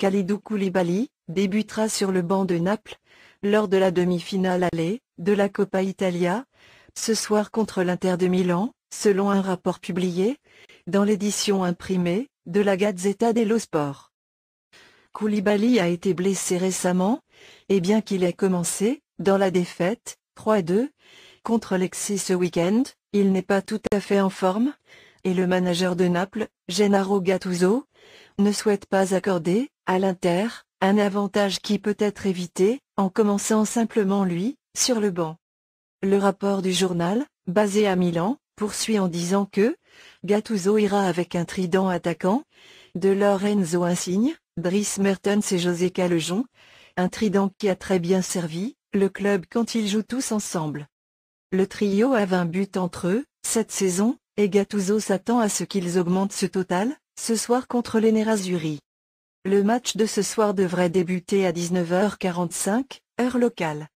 Khalidou Koulibaly, débutera sur le banc de Naples, lors de la demi-finale aller de la Coppa Italia, ce soir contre l'Inter de Milan, selon un rapport publié, dans l'édition imprimée, de la Gazzetta dello Sport. Koulibaly a été blessé récemment, et bien qu'il ait commencé, dans la défaite, 3-2, contre l'Exis ce week-end, il n'est pas tout à fait en forme, et le manager de Naples, Gennaro Gattuso, ne souhaite pas accorder, à l'Inter, un avantage qui peut être évité, en commençant simplement lui, sur le banc. Le rapport du journal, basé à Milan, poursuit en disant que Gattuso ira avec un trident attaquant, de Lorenzo Insigne, Dries Mertens et José Calejon, un trident qui a très bien servi, le club quand ils jouent tous ensemble. Le trio a 20 buts entre eux, cette saison, et s'attend à ce qu'ils augmentent ce total, ce soir contre les Nerazzurri. Le match de ce soir devrait débuter à 19h45, heure locale.